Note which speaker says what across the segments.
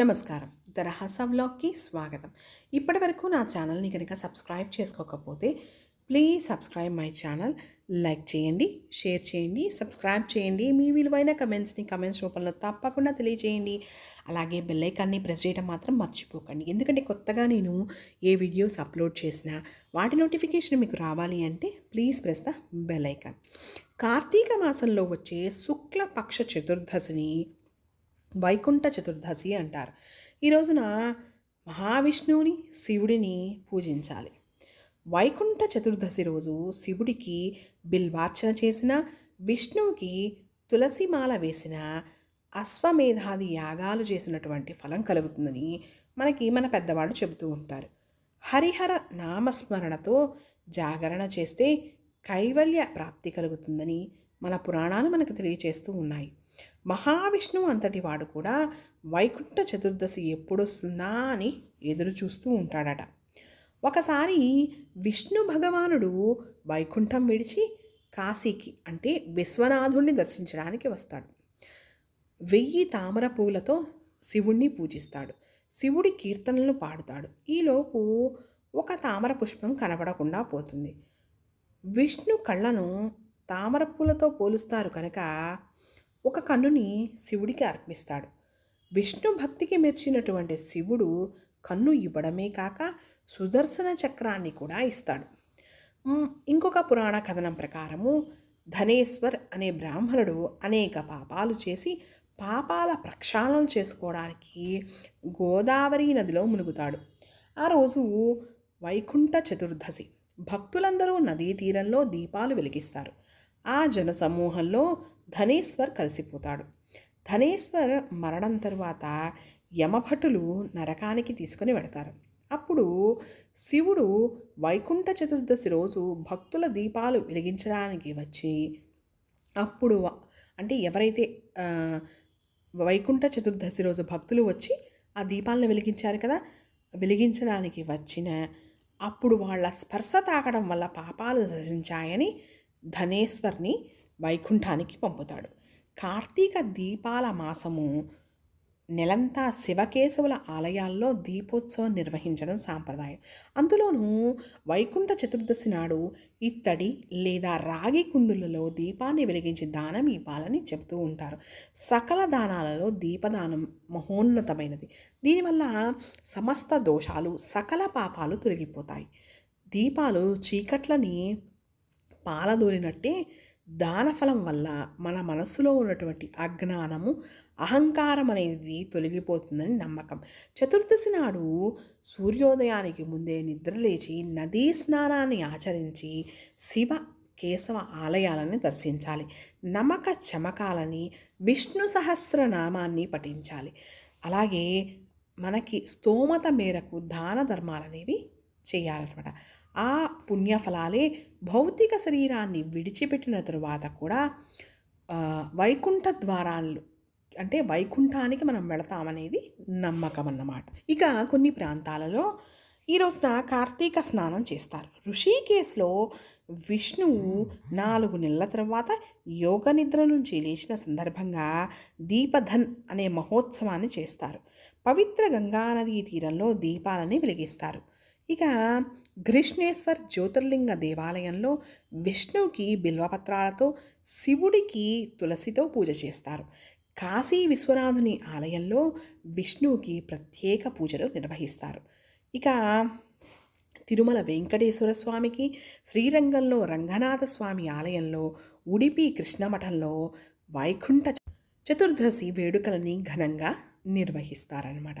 Speaker 1: నమస్కారం ద రహస్య వ్లాగ్కి స్వాగతం ఇప్పటి వరకు నా ఛానల్ని కనుక సబ్స్క్రైబ్ చేసుకోకపోతే please subscribe my channel like చేయండి షేర్ చేయండి సబ్స్క్రైబ్ చేయండి మీ విలువైన కమెంట్స్ని కమెంట్స్ రూపంలో తప్పకుండా తెలియజేయండి అలాగే బెల్లైకాన్ని ప్రెస్ చేయడం మాత్రం మర్చిపోకండి ఎందుకంటే కొత్తగా నేను ఏ వీడియోస్ అప్లోడ్ చేసినా వాటి నోటిఫికేషన్ మీకు రావాలి అంటే please press the bell icon Karthika మాసంలో వచ్చే శుక్లపక్ష చతుర్దశిని వైకుంఠ చతుర్దశి అంటారు ఈ రోజున మహావిష్ణువుని శివుడిని పూజించాలి వైకుంఠ చతుర్దశి రోజు శివుడికి బిల్వార్చన చేసిన విష్ణువుకి తులసిమాల వేసిన అశ్వమేధాది యాగాలు చేసినటువంటి ఫలం కలుగుతుందని మనకి మన పెద్దవాళ్ళు చెబుతూ ఉంటారు హరిహర నామస్మరణతో జాగరణ చేస్తే కైవల్య ప్రాప్తి కలుగుతుందని మన పురాణాలు మనకు తెలియచేస్తూ ఉన్నాయి మహావిష్ణువు అంతటి వాడు కూడా వైకుంఠ చతుర్దశి ఎప్పుడొస్తుందా అని ఎదురు చూస్తూ ఉంటాడట ఒకసారి విష్ణు భగవానుడు వైకుంఠం విడిచి కాశీకి అంటే విశ్వనాథుణ్ణి దర్శించడానికి వస్తాడు వెయ్యి తామర పూలతో శివుణ్ణి పూజిస్తాడు శివుడి కీర్తనలను పాడుతాడు ఈలోపు ఒక తామర పుష్పం కనబడకుండా పోతుంది విష్ణు కళ్ళను తామర పూలతో పోలుస్తారు కనుక ఒక కన్నుని శివుడికి అర్పిస్తాడు విష్ణు భక్తికి మెరిచినటువంటి శివుడు కన్ను ఇవ్వడమే కాక సుదర్శన చక్రాన్ని కూడా ఇస్తాడు ఇంకొక పురాణ కథనం ప్రకారము ధనేశ్వర్ అనే బ్రాహ్మణుడు అనేక పాపాలు చేసి పాపాల ప్రక్షాళన చేసుకోవడానికి గోదావరి నదిలో మునుగుతాడు ఆ రోజు వైకుంఠ చతుర్దశి భక్తులందరూ నదీ తీరంలో దీపాలు వెలిగిస్తారు ఆ జనసమూహంలో ధనేశ్వర్ కలిసిపోతాడు ధనేశ్వర్ మరణం తరువాత యమభటులు నరకానికి తీసుకుని వెడతారు అప్పుడు శివుడు వైకుంఠ చతుర్దశి రోజు భక్తుల దీపాలు వెలిగించడానికి వచ్చి అప్పుడు అంటే ఎవరైతే వైకుంఠ చతుర్దశి రోజు భక్తులు వచ్చి ఆ దీపాలను వెలిగించారు కదా వెలిగించడానికి వచ్చిన అప్పుడు వాళ్ళ స్పర్శ తాకడం వల్ల పాపాలు నశించాయని ధనేశ్వర్ని వైకుంఠానికి పంపుతాడు కార్తీక దీపాల మాసము నెలంతా శివకేశవుల ఆలయాల్లో దీపోత్సవం నిర్వహించడం సాంప్రదాయం అందులోనూ వైకుంఠ చతుర్దశి నాడు ఇత్తడి లేదా రాగి కుందులలో దీపాన్ని వెలిగించి దానం ఇవ్వాలని చెబుతూ ఉంటారు సకల దానాలలో దీపదానం మహోన్నతమైనది దీనివల్ల సమస్త దోషాలు సకల పాపాలు తొలగిపోతాయి దీపాలు చీకట్లని పాలదోలినట్టే దానఫలం వల్ల మన మనస్సులో ఉన్నటువంటి అజ్ఞానము అహంకారం అనేది తొలగిపోతుందని నమ్మకం చతుర్దశి నాడు సూర్యోదయానికి ముందే నిద్రలేచి నదీ స్నానాన్ని ఆచరించి శివ కేశవ ఆలయాలని దర్శించాలి నమక చమకాలని విష్ణు సహస్రనామాన్ని పఠించాలి అలాగే మనకి స్తోమత మేరకు దాన ధర్మాలనేవి చేయాలన్నమాట ఆ పుణ్యఫలాలే భౌతిక శరీరాన్ని విడిచిపెట్టిన తరువాత కూడా వైకుంఠ ద్వారాలు అంటే వైకుంఠానికి మనం వెళతామనేది నమ్మకం అన్నమాట ఇక కొన్ని ప్రాంతాలలో ఈ రోజున కార్తీక స్నానం చేస్తారు ఋషికేశ్లో విష్ణువు నాలుగు నెలల తర్వాత యోగ నిద్ర నుంచి లేచిన సందర్భంగా దీపధన్ అనే మహోత్సవాన్ని చేస్తారు పవిత్ర గంగానదీ తీరంలో దీపాలని వెలిగిస్తారు ఇక గ్రిష్ణేశ్వర్ జ్యోతిర్లింగ దేవాలయంలో విష్ణువుకి బిల్వపత్రాలతో శివుడికి తులసితో పూజ చేస్తారు కాశీ విశ్వనాథుని ఆలయంలో విష్ణువుకి ప్రత్యేక పూజలు నిర్వహిస్తారు ఇక తిరుమల వెంకటేశ్వర స్వామికి శ్రీరంగంలో రంగనాథ స్వామి ఆలయంలో ఉడిపి కృష్ణమఠంలో వైకుంఠ చతుర్దశి వేడుకలని ఘనంగా నిర్వహిస్తారనమాట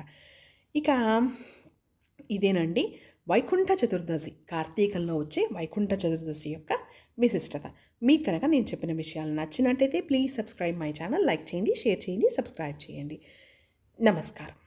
Speaker 1: ఇక ఇదేనండి వైకుంఠ చతుర్దశి కార్తీకంలో వచ్చే వైకుంఠ చతుర్దశి యొక్క విశిష్టత మీకు కనుక నేను చెప్పిన విషయాలు నచ్చినట్టయితే please subscribe my channel like చేయండి షేర్ చేయండి సబ్స్క్రైబ్ చేయండి నమస్కారం